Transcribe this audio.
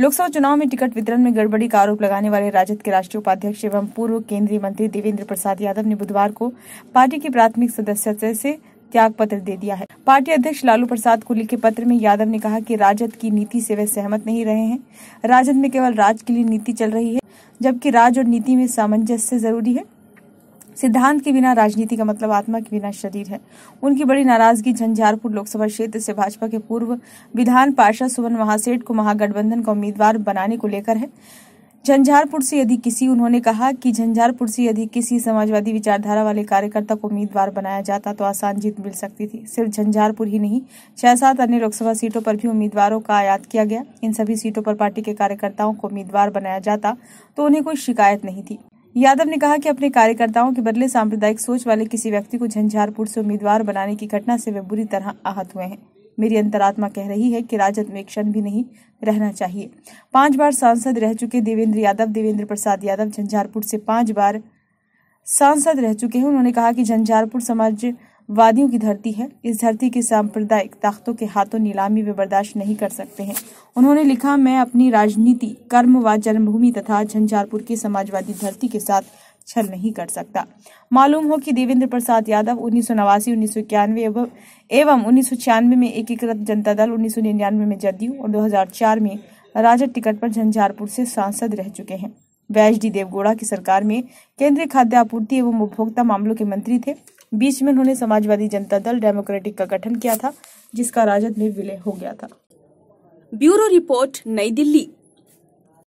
लोकसभा चुनाव में टिकट वितरण में गड़बड़ी का आरोप लगाने वाले राजद के राष्ट्रीय उपाध्यक्ष एवं पूर्व केंद्रीय मंत्री देवेंद्र प्रसाद यादव ने बुधवार को पार्टी की प्राथमिक सदस्यता से त्याग पत्र दे दिया है पार्टी अध्यक्ष लालू प्रसाद को लिखे पत्र में यादव ने कहा कि राजद की नीति से वे सहमत नहीं रहे हैं राजद में केवल राज के लिए नीति चल रही है जबकि राज और नीति में सामंजस्य जरूरी है सिद्धांत के बिना राजनीति का मतलब आत्मा के बिना शरीर है उनकी बड़ी नाराजगी झंझारपुर लोकसभा क्षेत्र से भाजपा के पूर्व विधान पार्षद सुमन महासेठ को महागठबंधन का उम्मीदवार बनाने को लेकर है झंझारपुर से यदि किसी उन्होंने कहा कि झंझारपुर से यदि किसी समाजवादी विचारधारा वाले कार्यकर्ता को उम्मीदवार बनाया जाता तो आसान जीत मिल सकती थी सिर्फ झंझारपुर ही नहीं छह सात अन्य लोकसभा सीटों पर भी उम्मीदवारों का आयात किया गया इन सभी सीटों पर पार्टी के कार्यकर्ताओं को उम्मीदवार बनाया जाता तो उन्हें कोई शिकायत नहीं थी यादव ने कहा कि अपने कार्यकर्ताओं के बदले सांप्रदायिक सोच वाले किसी व्यक्ति को झंझारपुर से उम्मीदवार बनाने की घटना से वे बुरी तरह आहत हुए हैं मेरी अंतरात्मा कह रही है कि राजद में क्षण भी नहीं रहना चाहिए पांच बार सांसद रह चुके देवेंद्र यादव देवेंद्र प्रसाद यादव झंझारपुर से पांच बार सांसद रह चुके हैं उन्होंने कहा कि झंझारपुर समाज वादियों की धरती है इस धरती की सांप्रदायिक ताकतों के हाथों नीलामी वे बर्दाश्त नहीं कर सकते हैं उन्होंने लिखा मैं अपनी राजनीति कर्म व जन्मभूमि तथा झंझारपुर की समाजवादी धरती के साथ छल नहीं कर सकता मालूम हो कि देवेंद्र प्रसाद यादव उन्नीस सौ नवासी उन्नीस सौ इक्यानवे एवं उन्नीस सौ छियानवे में एकीकृत जनता दल उन्नीस सौ निन्यानवे में जदयू और चार में राजद टिकट पर झंझारपुर से सांसद रह चुके हैं डी देवगौड़ा की सरकार में केंद्रीय खाद्य आपूर्ति एवं उपभोक्ता मामलों के मंत्री थे बीच में उन्होंने समाजवादी जनता दल डेमोक्रेटिक का गठन किया था जिसका राजद में विलय हो गया था ब्यूरो रिपोर्ट नई दिल्ली